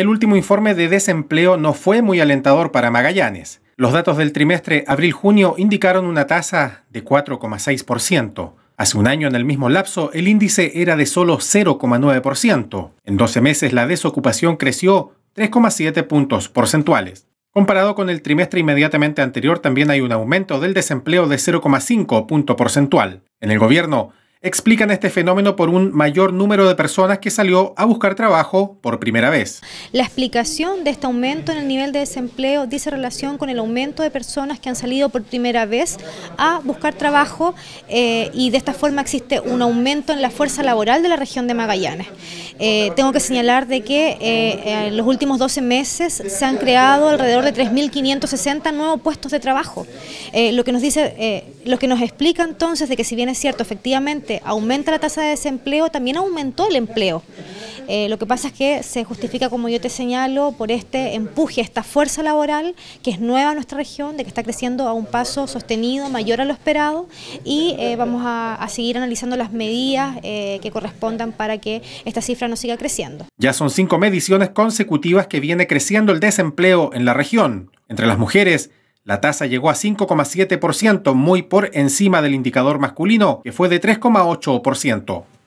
el último informe de desempleo no fue muy alentador para Magallanes. Los datos del trimestre abril-junio indicaron una tasa de 4,6%. Hace un año en el mismo lapso el índice era de solo 0,9%. En 12 meses la desocupación creció 3,7 puntos porcentuales. Comparado con el trimestre inmediatamente anterior también hay un aumento del desempleo de 0,5 punto porcentual. En el gobierno, explican este fenómeno por un mayor número de personas que salió a buscar trabajo por primera vez. La explicación de este aumento en el nivel de desempleo dice relación con el aumento de personas que han salido por primera vez a buscar trabajo eh, y de esta forma existe un aumento en la fuerza laboral de la región de Magallanes. Eh, tengo que señalar de que eh, en los últimos 12 meses se han creado alrededor de 3.560 nuevos puestos de trabajo, lo que nos dice lo que nos explica entonces de que si bien es cierto, efectivamente, aumenta la tasa de desempleo, también aumentó el empleo. Eh, lo que pasa es que se justifica, como yo te señalo, por este empuje, esta fuerza laboral que es nueva en nuestra región, de que está creciendo a un paso sostenido, mayor a lo esperado, y eh, vamos a, seguir analizando las medidas eh, que correspondan para que esta cifra no siga creciendo. Ya son cinco mediciones consecutivas que viene creciendo el desempleo en la región. Entre las mujeres, la tasa llegó a 5,7%, muy por encima del indicador masculino, que fue de 3,8%.